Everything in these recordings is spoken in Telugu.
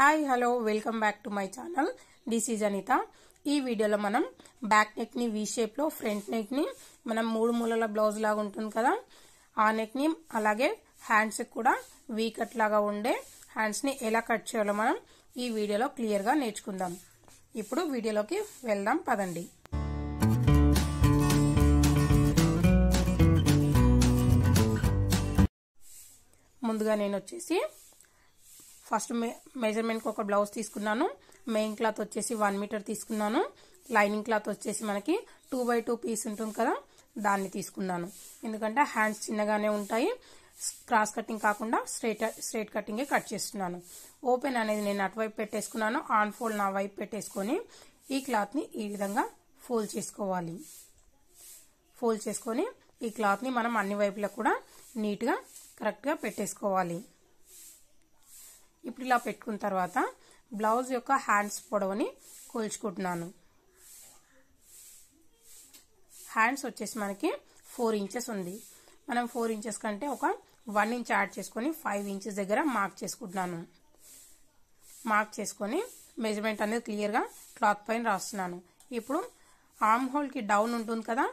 hi hello welcome back to my channel this is Anitha ఈ వీడియోలో మనం బ్యాక్ నెక్ని వీ షేప్లో ఫ్రంట్ నెక్ని మనం మూడు మూలల బ్లౌజ్ లాగా ఉంటుంది కదా ఆ నెక్ని అలాగే హ్యాండ్స్కి కూడా వీ కట్ లాగా ఉండే హ్యాండ్స్ని ఎలా కట్ చేయాలో మనం ఈ వీడియోలో క్లియర్గా నేర్చుకుందాం ఇప్పుడు వీడియోలోకి వెళ్దాం పదండి ముందుగా నేను వచ్చేసి ఫస్ట్ మెజర్మెంట్కి ఒక బ్లౌజ్ తీసుకున్నాను మెయిన్ క్లాత్ వచ్చేసి వన్ మీటర్ తీసుకున్నాను లైనింగ్ క్లాత్ వచ్చేసి మనకి టూ బై టూ పీస్ ఉంటుంది కదా దాన్ని తీసుకున్నాను ఎందుకంటే హ్యాండ్స్ చిన్నగానే ఉంటాయి క్రాస్ కటింగ్ కాకుండా స్ట్రేట్ స్ట్రేట్ కటింగే కట్ చేస్తున్నాను ఓపెన్ అనేది నేను అటువైపు పెట్టేసుకున్నాను ఆన్ ఫోల్డ్ నా వైపు పెట్టేసుకొని ఈ క్లాత్ని ఈ విధంగా ఫోల్డ్ చేసుకోవాలి ఫోల్డ్ చేసుకొని ఈ క్లాత్ని మనం అన్ని వైపులకు కూడా నీట్గా కరెక్ట్గా పెట్టేసుకోవాలి ఇప్పుడు ఇలా పెట్టుకున్న తర్వాత బ్లౌజ్ యొక్క హ్యాండ్స్ పొడవుని కోల్చుకుంటున్నాను హ్యాండ్స్ వచ్చేసి మనకి ఫోర్ ఇంచెస్ ఉంది మనం ఫోర్ ఇంచెస్ కంటే ఒక వన్ ఇంచ్ యాడ్ చేసుకొని ఫైవ్ ఇంచెస్ దగ్గర మార్క్ చేసుకుంటున్నాను మార్క్ చేసుకొని మెజర్మెంట్ అనేది క్లియర్గా క్లాత్ పైన రాస్తున్నాను ఇప్పుడు ఆర్మ్ హోల్కి డౌన్ ఉంటుంది కదా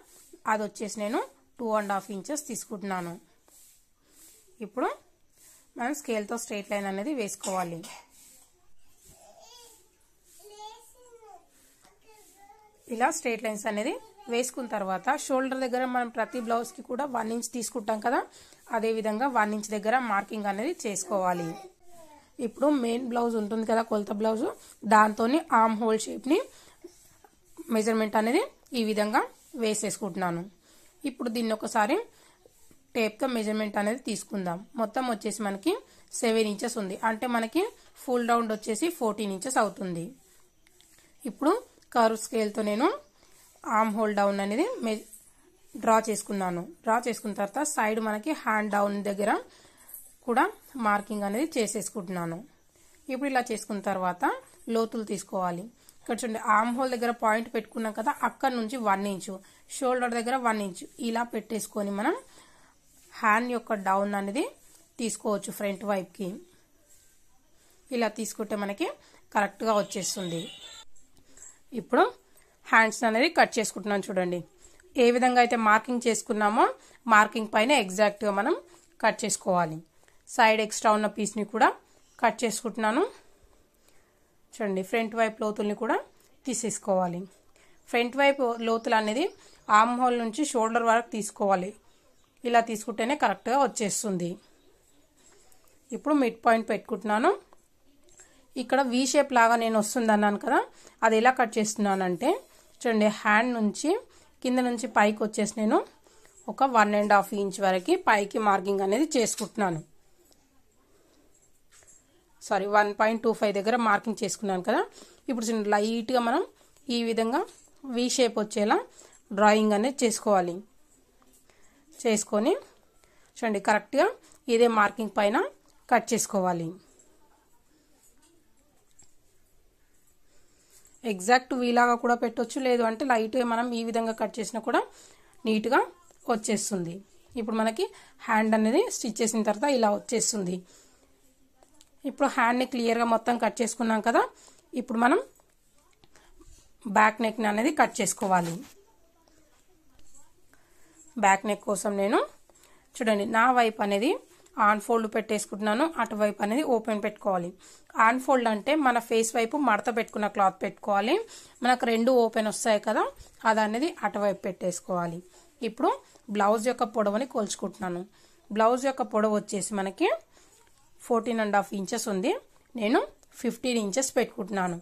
అది వచ్చేసి నేను టూ అండ్ హాఫ్ ఇంచెస్ తీసుకుంటున్నాను ఇప్పుడు మనం స్కేల్తో స్ట్రైట్ లైన్ అనేది వేసుకోవాలి ఇలా స్ట్రైట్ లైన్స్ అనేది వేసుకున్న తర్వాత షోల్డర్ దగ్గర మనం ప్రతి బ్లౌజ్కి కూడా వన్ ఇంచ్ తీసుకుంటాం కదా అదేవిధంగా వన్ ఇంచ్ దగ్గర మార్కింగ్ అనేది చేసుకోవాలి ఇప్పుడు మెయిన్ బ్లౌజ్ ఉంటుంది కదా కొలత బ్లౌజ్ దాంతో ఆమ్ హోల్ షేప్ని మెజర్మెంట్ అనేది ఈ విధంగా వేసేసుకుంటున్నాను ఇప్పుడు దీన్ని ఒకసారి టేప్తో మెజర్మెంట్ అనేది తీసుకుందాం మొత్తం వచ్చేసి మనకి సెవెన్ ఇంచెస్ ఉంది అంటే మనకి ఫుల్ రౌండ్ వచ్చేసి ఫోర్టీన్ ఇంచెస్ అవుతుంది ఇప్పుడు కర్వ్ స్కేల్తో నేను ఆర్మ్ హోల్ డౌన్ అనేది డ్రా చేసుకున్నాను డ్రా చేసుకున్న తర్వాత సైడ్ మనకి హ్యాండ్ డౌన్ దగ్గర కూడా మార్కింగ్ అనేది చేసేసుకుంటున్నాను ఇప్పుడు ఇలా చేసుకున్న తర్వాత లోతులు తీసుకోవాలి ఇక్కడ చూడండి ఆర్మ్ హోల్ దగ్గర పాయింట్ పెట్టుకున్నాం కదా అక్కడ నుంచి వన్ ఇంచు షోల్డర్ దగ్గర వన్ ఇంచు ఇలా పెట్టేసుకొని మనం హ్యాండ్ యొక్క డౌన్ అనేది తీసుకోవచ్చు ఫ్రంట్ వైపుకి ఇలా తీసుకుంటే మనకి కరెక్ట్గా వచ్చేస్తుంది ఇప్పుడు హ్యాండ్స్ అనేది కట్ చేసుకుంటున్నాను చూడండి ఏ విధంగా అయితే మార్కింగ్ చేసుకున్నామో మార్కింగ్ పైన ఎగ్జాక్ట్గా మనం కట్ చేసుకోవాలి సైడ్ ఎక్స్ట్రా ఉన్న పీస్ని కూడా కట్ చేసుకుంటున్నాను చూడండి ఫ్రంట్ వైపు లోతుల్ని కూడా తీసేసుకోవాలి ఫ్రంట్ వైపు లోతులు అనేది ఆమ్ హోల్ నుంచి షోల్డర్ వరకు తీసుకోవాలి ఇలా తీసుకుంటేనే కరెక్ట్గా వచ్చేస్తుంది ఇప్పుడు మిడ్ పాయింట్ పెట్టుకుంటున్నాను ఇక్కడ వీ షేప్ లాగా నేను వస్తుంది అన్నాను కదా అది ఎలా కట్ చేస్తున్నానంటే చూడండి హ్యాండ్ నుంచి కింద నుంచి పైకి వచ్చేసి నేను ఒక వన్ అండ్ హాఫ్ ఇంచ్ వరకు పైకి మార్కింగ్ అనేది చేసుకుంటున్నాను sorry one point two five దగ్గర మార్కింగ్ చేసుకున్నాను కదా ఇప్పుడు లైట్గా మనం ఈ విధంగా వీ షేప్ వచ్చేలా డ్రాయింగ్ అనేది చేసుకోవాలి చేసుకొని చూడండి కరెక్ట్గా ఇదే మార్కింగ్ పైన కట్ చేసుకోవాలి ఎగ్జాక్ట్ వీలాగా కూడా పెట్టవచ్చు లేదు అంటే లైట్గా మనం ఈ విధంగా కట్ చేసినా కూడా నీట్గా వచ్చేస్తుంది ఇప్పుడు మనకి హ్యాండ్ అనేది స్టిచ్ చేసిన తర్వాత ఇలా వచ్చేస్తుంది ఇప్పుడు హ్యాండ్ని క్లియర్గా మొత్తం కట్ చేసుకున్నాం కదా ఇప్పుడు మనం బ్యాక్ నెక్ని అనేది కట్ చేసుకోవాలి బ్యాక్ నెక్ కోసం నేను చూడండి నా వైపు అనేది ఆన్ ఫోల్డ్ పెట్టేసుకుంటున్నాను అటువైపు అనేది ఓపెన్ పెట్టుకోవాలి ఆన్ ఫోల్డ్ అంటే మన ఫేస్ వైపు మడత పెట్టుకున్న క్లాత్ పెట్టుకోవాలి మనకు రెండు ఓపెన్ వస్తాయి కదా అది అనేది అటువైపు పెట్టేసుకోవాలి ఇప్పుడు బ్లౌజ్ యొక్క పొడవుని కొలుచుకుంటున్నాను బ్లౌజ్ యొక్క పొడవు వచ్చేసి మనకి ఫోర్టీన్ అండ్ హాఫ్ ఇంచెస్ ఉంది నేను ఫిఫ్టీన్ ఇంచెస్ పెట్టుకుంటున్నాను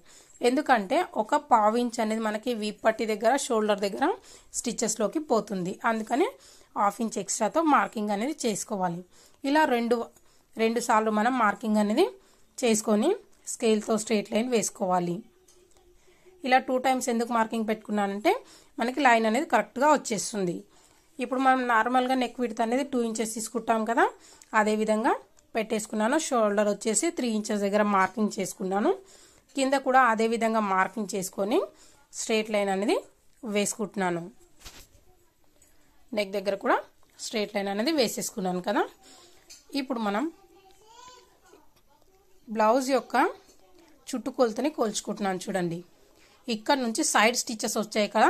ఎందుకంటే ఒక పావించ్ అనేది మనకి వీపట్టి దగ్గర షోల్డర్ దగ్గర స్టిచ్చెస్లోకి పోతుంది అందుకని హాఫ్ ఇంచ్ ఎక్స్ట్రాతో మార్కింగ్ అనేది చేసుకోవాలి ఇలా రెండు రెండు సార్లు మనం మార్కింగ్ అనేది చేసుకొని స్కేల్తో స్ట్రేట్ లైన్ వేసుకోవాలి ఇలా టూ టైమ్స్ ఎందుకు మార్కింగ్ పెట్టుకున్నానంటే మనకి లైన్ అనేది కరెక్ట్గా వచ్చేస్తుంది ఇప్పుడు మనం నార్మల్గా నెక్ విడత అనేది టూ ఇంచెస్ తీసుకుంటాం కదా అదేవిధంగా పెట్టేసుకున్నాను షోల్డర్ వచ్చేసి త్రీ ఇంచెస్ దగ్గర మార్కింగ్ చేసుకున్నాను కింద కూడా అదే విధంగా మార్కింగ్ చేసుకొని స్ట్రేట్ లైన్ అనేది వేసుకుంటున్నాను నెక్ దగ్గర కూడా స్ట్రేట్ లైన్ అనేది వేసేసుకున్నాను కదా ఇప్పుడు మనం బ్లౌజ్ యొక్క చుట్టుకొలతని కోల్చుకుంటున్నాను చూడండి ఇక్కడ నుంచి సైడ్ స్టిచ్చెస్ వచ్చాయి కదా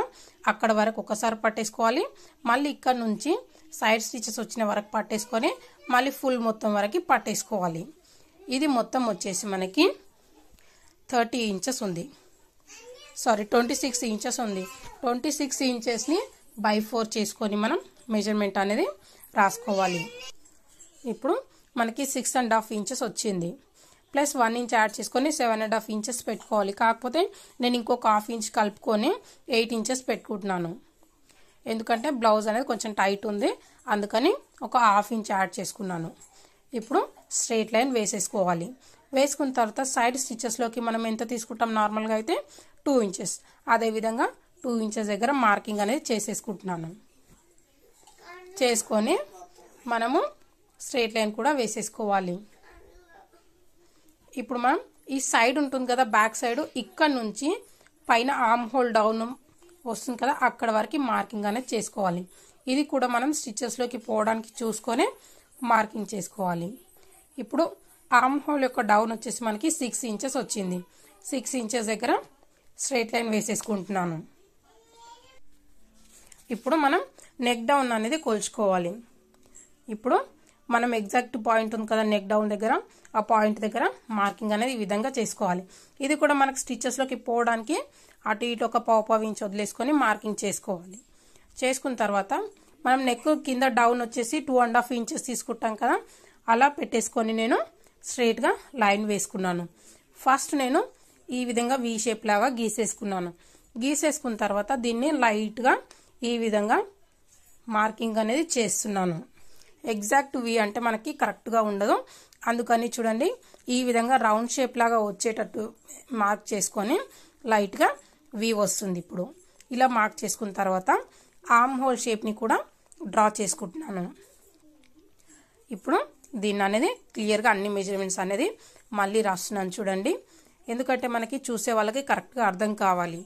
అక్కడ వరకు ఒకసారి పట్టేసుకోవాలి మళ్ళీ ఇక్కడ నుంచి సైడ్ స్టిచ్చెస్ వచ్చిన వరకు పట్టేసుకొని మళ్ళీ ఫుల్ మొత్తం వరకు పట్టేసుకోవాలి ఇది మొత్తం వచ్చేసి మనకి థర్టీ ఇంచెస్ ఉంది సారీ ట్వంటీ సిక్స్ ఇంచెస్ ఉంది ట్వంటీ సిక్స్ ఇంచెస్ని బై ఫోర్ చేసుకొని మనం మెజర్మెంట్ అనేది రాసుకోవాలి ఇప్పుడు మనకి సిక్స్ అండ్ హాఫ్ ఇంచెస్ వచ్చింది ప్లస్ వన్ ఇంచ్ యాడ్ చేసుకొని సెవెన్ అండ్ హాఫ్ ఇంచెస్ పెట్టుకోవాలి కాకపోతే నేను ఇంకొక హాఫ్ ఇంచ్ కలుపుకొని ఎయిట్ ఇంచెస్ పెట్టుకుంటున్నాను ఎందుకంటే బ్లౌజ్ అనేది కొంచెం టైట్ ఉంది అందుకని ఒక హాఫ్ ఇంచ్ యాడ్ చేసుకున్నాను ఇప్పుడు స్ట్రేట్ లైన్ వేసేసుకోవాలి వేసుకున్న తర్వాత సైడ్ స్టిచ్చెస్లోకి మనం ఎంత తీసుకుంటాం నార్మల్గా అయితే టూ ఇంచెస్ అదేవిధంగా టూ ఇంచెస్ దగ్గర మార్కింగ్ అనేది చేసేసుకుంటున్నాను చేసుకొని మనము స్ట్రైట్ లైన్ కూడా వేసేసుకోవాలి ఇప్పుడు మనం ఈ సైడ్ ఉంటుంది కదా బ్యాక్ సైడ్ ఇక్కడ నుంచి పైన ఆర్మ్ హోల్ డౌన్ వస్తుంది కదా అక్కడ వరకు మార్కింగ్ అనేది చేసుకోవాలి ఇది కూడా మనం స్టిచ్చెస్లోకి పోవడానికి చూసుకొని మార్కింగ్ చేసుకోవాలి ఇప్పుడు ఆర్మ్ హోల్ యొక్క డౌన్ వచ్చేసి మనకి సిక్స్ ఇంచెస్ వచ్చింది సిక్స్ ఇంచెస్ దగ్గర స్ట్రైట్ లైన్ వేసేసుకుంటున్నాను ఇప్పుడు మనం నెక్ డౌన్ అనేది కొలుచుకోవాలి ఇప్పుడు మనం ఎగ్జాక్ట్ పాయింట్ ఉంది కదా నెక్ డౌన్ దగ్గర ఆ పాయింట్ దగ్గర మార్కింగ్ అనేది ఈ విధంగా చేసుకోవాలి ఇది కూడా మనకు స్టిచ్చెస్లోకి పోవడానికి అటు ఇటు ఒక పావు పావు ఇంచ్ వదిలేసుకొని మార్కింగ్ చేసుకోవాలి చేసుకున్న తర్వాత మనం నెక్ కింద డౌన్ వచ్చేసి టూ అండ్ హాఫ్ ఇంచెస్ తీసుకుంటాం కదా అలా పెట్టేసుకొని నేను స్ట్రైట్గా లైన్ వేసుకున్నాను ఫస్ట్ నేను ఈ విధంగా వీ షేప్ లాగా గీసేసుకున్నాను గీసేసుకున్న తర్వాత దీన్ని లైట్గా ఈ విధంగా మార్కింగ్ అనేది చేస్తున్నాను ఎగ్జాక్ట్ వి అంటే మనకి కరెక్ట్గా ఉండదు అందుకని చూడండి ఈ విధంగా రౌండ్ షేప్ లాగా వచ్చేటట్టు మార్క్ చేసుకొని లైట్గా వి వస్తుంది ఇప్పుడు ఇలా మార్క్ చేసుకున్న తర్వాత ఆమ్ హోల్ షేప్ని కూడా డ్రా చేసుకుంటున్నాను ఇప్పుడు దీన్ని అనేది క్లియర్గా అన్ని మెజర్మెంట్స్ అనేది మళ్ళీ రాస్తున్నాను చూడండి ఎందుకంటే మనకి చూసే వాళ్ళకి కరెక్ట్గా అర్థం కావాలి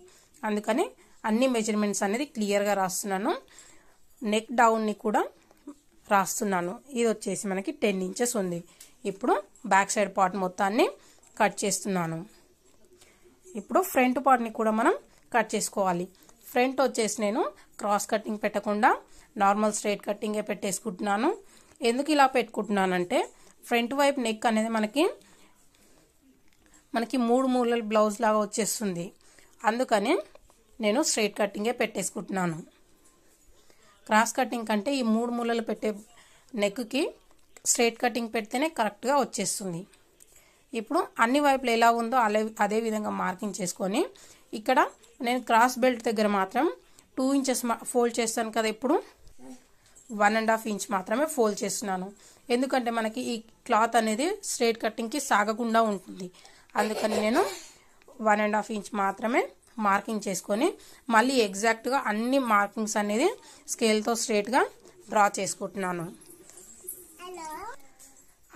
అందుకని అన్ని మెజర్మెంట్స్ అనేది క్లియర్గా రాస్తున్నాను నెక్ డౌన్ని కూడా రాస్తున్నాను ఇది వచ్చేసి మనకి టెన్ ఇంచెస్ ఉంది ఇప్పుడు బ్యాక్ సైడ్ పార్ట్ మొత్తాన్ని కట్ చేస్తున్నాను ఇప్పుడు ఫ్రంట్ పార్ట్ని కూడా మనం కట్ చేసుకోవాలి ఫ్రంట్ వచ్చేసి నేను క్రాస్ కటింగ్ పెట్టకుండా నార్మల్ స్ట్రైట్ కటింగే పెట్టేసుకుంటున్నాను ఎందుకు ఇలా పెట్టుకుంటున్నానంటే ఫ్రంట్ వైపు నెక్ అనేది మనకి మనకి మూడు మూలల బ్లౌజ్ లాగా వచ్చేస్తుంది అందుకని నేను స్ట్రైట్ కట్టింగే పెట్టేసుకుంటున్నాను క్రాస్ కటింగ్ కంటే ఈ మూడు మూలలు పెట్టే నెక్కి స్ట్రైట్ కటింగ్ పెడితేనే కరెక్ట్గా వచ్చేస్తుంది ఇప్పుడు అన్ని వైపులు ఎలా ఉందో అలా అదే విధంగా మార్కింగ్ చేసుకొని ఇక్కడ నేను క్రాస్ బెల్ట్ దగ్గర మాత్రం టూ ఇంచెస్ ఫోల్డ్ చేస్తాను కదా ఇప్పుడు వన్ అండ్ హాఫ్ ఇంచ్ మాత్రమే ఫోల్డ్ చేస్తున్నాను ఎందుకంటే మనకి ఈ క్లాత్ అనేది స్ట్రేట్ కట్టింగ్కి సాగకుండా ఉంటుంది అందుకని నేను వన్ అండ్ హాఫ్ ఇంచ్ మాత్రమే మార్కింగ్ చేసుకొని మళ్ళీ ఎగ్జాక్ట్గా అన్ని మార్కింగ్స్ అనేది స్కేల్తో స్ట్రేట్గా డ్రా చేసుకుంటున్నాను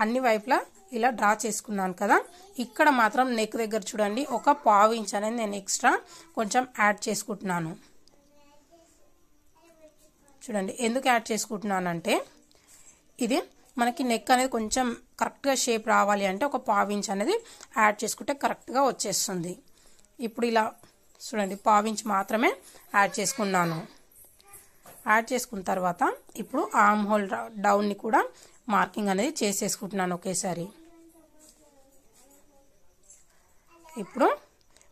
అన్ని వైపులా ఇలా డ్రా చేసుకున్నాను కదా ఇక్కడ మాత్రం నెక్ దగ్గర చూడండి ఒక పావు ఇంచ్ అనేది నేను ఎక్స్ట్రా కొంచెం యాడ్ చేసుకుంటున్నాను చూడండి ఎందుకు యాడ్ చేసుకుంటున్నానంటే ఇది మనకి నెక్ అనేది కొంచెం కరెక్ట్గా షేప్ రావాలి అంటే ఒక పావించ్ అనేది యాడ్ చేసుకుంటే కరెక్ట్గా వచ్చేస్తుంది ఇప్పుడు ఇలా చూడండి పావించ్ మాత్రమే యాడ్ చేసుకున్నాను యాడ్ చేసుకున్న తర్వాత ఇప్పుడు ఆమ్ హోల్ డౌన్ని కూడా మార్కింగ్ అనేది చేసేసుకుంటున్నాను ఒకేసారి ఇప్పుడు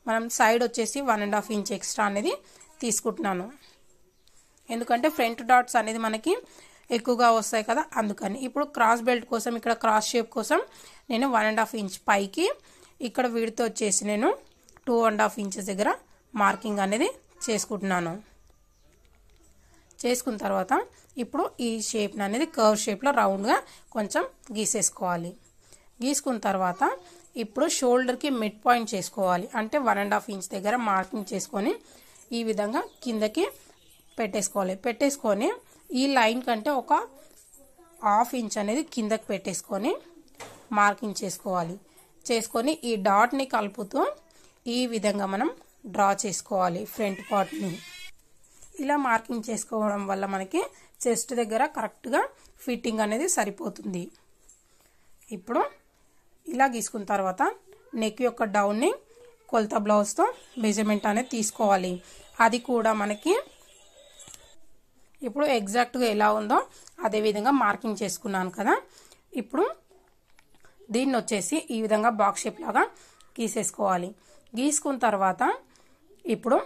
మనం సైడ్ వచ్చేసి one and half inch extra అనేది తీసుకుంటున్నాను ఎందుకంటే ఫ్రంట్ డాట్స్ అనేది మనకి ఎక్కువగా వస్తాయి కదా అందుకని ఇప్పుడు క్రాస్ బెల్ట్ కోసం ఇక్కడ క్రాస్ షేప్ కోసం నేను వన్ అండ్ హాఫ్ ఇంచ్ పైకి ఇక్కడ వీడితో వచ్చేసి నేను టూ అండ్ హాఫ్ ఇంచెస్ దగ్గర మార్కింగ్ అనేది చేసుకుంటున్నాను చేసుకున్న తర్వాత ఇప్పుడు ఈ షేప్ని అనేది కర్వ్ షేప్లో రౌండ్గా కొంచెం గీసేసుకోవాలి గీసుకున్న తర్వాత ఇప్పుడు షోల్డర్కి మిడ్ పాయింట్ చేసుకోవాలి అంటే వన్ అండ్ హాఫ్ ఇంచ్ దగ్గర మార్కింగ్ చేసుకొని ఈ విధంగా కిందకి పెట్టేసుకోవాలి పెట్టేసుకొని ఈ లైన్ కంటే ఒక హాఫ్ ఇంచ్ అనేది కిందకి పెట్టేసుకొని మార్కింగ్ చేసుకోవాలి చేసుకొని ఈ డాట్ని కలుపుతూ ఈ విధంగా మనం డ్రా చేసుకోవాలి ఫ్రంట్ పార్ట్ని ఇలా మార్కింగ్ చేసుకోవడం వల్ల మనకి చెస్ట్ దగ్గర కరెక్ట్గా ఫిట్టింగ్ అనేది సరిపోతుంది ఇప్పుడు ఇలా గీసుకున్న తర్వాత నెక్ యొక్క డౌన్ని కొలత బ్లౌజ్తో మెజర్మెంట్ అనేది తీసుకోవాలి అది కూడా మనకి ఇప్పుడు ఎగ్జాక్ట్గా ఎలా ఉందో అదేవిధంగా మార్కింగ్ చేసుకున్నాను కదా ఇప్పుడు దీన్ని వచ్చేసి ఈ విధంగా బాక్స్ షేప్ లాగా గీసేసుకోవాలి గీసుకున్న తర్వాత ఇప్పుడు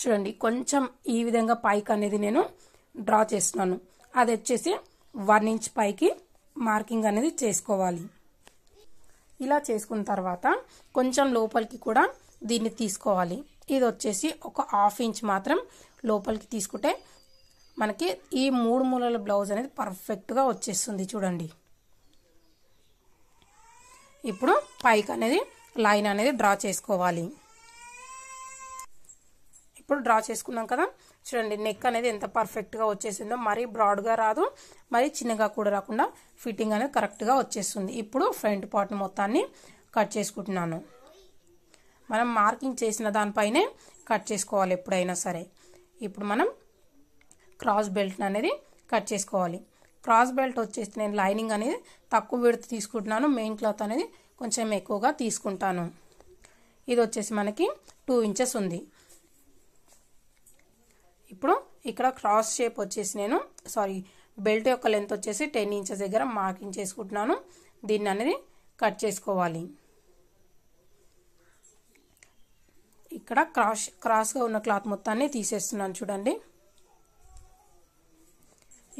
చూడండి కొంచెం ఈ విధంగా పైకి అనేది నేను డ్రా చేస్తున్నాను అది వచ్చేసి వన్ ఇంచ్ పైకి మార్కింగ్ అనేది చేసుకోవాలి ఇలా చేసుకున్న తర్వాత కొంచెం లోపలికి కూడా దీన్ని తీసుకోవాలి ఇది వచ్చేసి ఒక హాఫ్ ఇంచ్ మాత్రం లోపలికి తీసుకుంటే మనకి ఈ మూడు మూలల బ్లౌజ్ అనేది పర్ఫెక్ట్గా వచ్చేస్తుంది చూడండి ఇప్పుడు పైకి అనేది లైన్ అనేది డ్రా చేసుకోవాలి ఇప్పుడు డ్రా చేసుకున్నాం కదా చూడండి నెక్ అనేది ఎంత పర్ఫెక్ట్గా వచ్చేసిందో మరీ బ్రాడ్గా రాదు మరీ చిన్నగా కూడా రాకుండా ఫిట్టింగ్ అనేది కరెక్ట్గా వచ్చేస్తుంది ఇప్పుడు ఫ్రంట్ పార్ట్ మొత్తాన్ని కట్ చేసుకుంటున్నాను మనం మార్కింగ్ చేసిన దానిపైనే కట్ చేసుకోవాలి ఎప్పుడైనా సరే ఇప్పుడు మనం క్రాస్ బెల్ట్ అనేది కట్ చేసుకోవాలి క్రాస్ బెల్ట్ వచ్చేసి నేను లైనింగ్ అనేది తక్కువ విడత తీసుకుంటున్నాను మెయిన్ క్లాత్ అనేది కొంచెం ఎక్కువగా తీసుకుంటాను ఇది వచ్చేసి మనకి టూ ఇంచెస్ ఉంది ఇప్పుడు ఇక్కడ క్రాస్ షేప్ వచ్చేసి నేను సారీ బెల్ట్ యొక్క లెంత్ వచ్చేసి టెన్ ఇంచెస్ దగ్గర మార్కింగ్ చేసుకుంటున్నాను దీన్ని అనేది కట్ చేసుకోవాలి ఇక్కడ క్రాస్ క్రాస్గా ఉన్న క్లాత్ మొత్తాన్ని తీసేస్తున్నాను చూడండి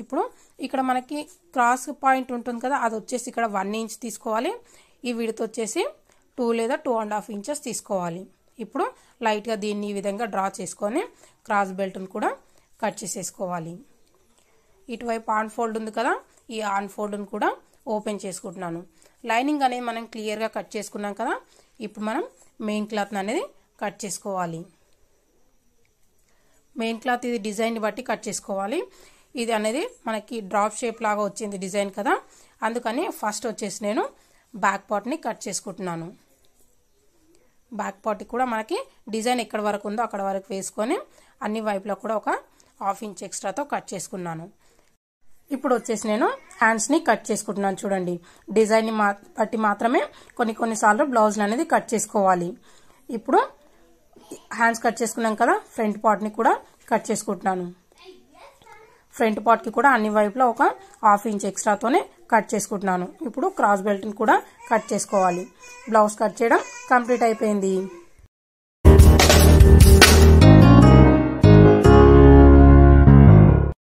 ఇప్పుడు ఇక్కడ మనకి క్రాస్ పాయింట్ ఉంటుంది కదా అది వచ్చేసి ఇక్కడ వన్ ఇంచ్ తీసుకోవాలి ఈ విడత వచ్చేసి టూ లేదా టూ అండ్ హాఫ్ ఇంచెస్ తీసుకోవాలి ఇప్పుడు లైట్గా దీన్ని ఈ విధంగా డ్రా చేసుకొని క్రాస్ బెల్ట్ను కూడా కట్ చేసేసుకోవాలి ఇటువైపు ఆన్ ఫోల్డ్ ఉంది కదా ఈ ఆన్ ఫోల్డ్ను కూడా ఓపెన్ చేసుకుంటున్నాను లైనింగ్ అనేది మనం క్లియర్గా కట్ చేసుకున్నాం కదా ఇప్పుడు మనం మెయిన్ క్లాత్ అనేది కట్ చేసుకోవాలి మెయిన్ క్లాత్ ఇది డిజైన్ బట్టి కట్ చేసుకోవాలి ఇది అనేది మనకి డ్రాప్ షేప్ లాగా వచ్చింది డిజైన్ కదా అందుకని ఫస్ట్ వచ్చేసి నేను బ్యాక్ పార్ట్ని కట్ చేసుకుంటున్నాను బ్యాక్ పార్ట్కి కూడా మనకి డిజైన్ ఎక్కడ వరకు ఉందో అక్కడ వరకు వేసుకొని అన్ని వైపులో కూడా ఒక హాఫ్ ఇంచ్ ఎక్స్ట్రాతో కట్ చేసుకున్నాను ఇప్పుడు వచ్చేసి నేను హ్యాండ్స్ని కట్ చేసుకుంటున్నాను చూడండి డిజైన్ని మా బట్టి మాత్రమే కొన్ని కొన్నిసార్లు బ్లౌజ్ని అనేది కట్ చేసుకోవాలి ఇప్పుడు హ్యాండ్స్ కట్ చేసుకున్నాం కదా ఫ్రంట్ పార్ట్ని కూడా కట్ చేసుకుంటున్నాను ఫ్రంట్ పార్ట్కి కూడా అన్ని వైపులా ఒక హాఫ్ ఇంచ్ ఎక్స్ట్రాతోనే కట్ చేసుకుంటున్నాను ఇప్పుడు క్రాస్ బెల్ట్ని కూడా కట్ చేసుకోవాలి బ్లౌజ్ కట్ చేయడం కంప్లీట్ అయిపోయింది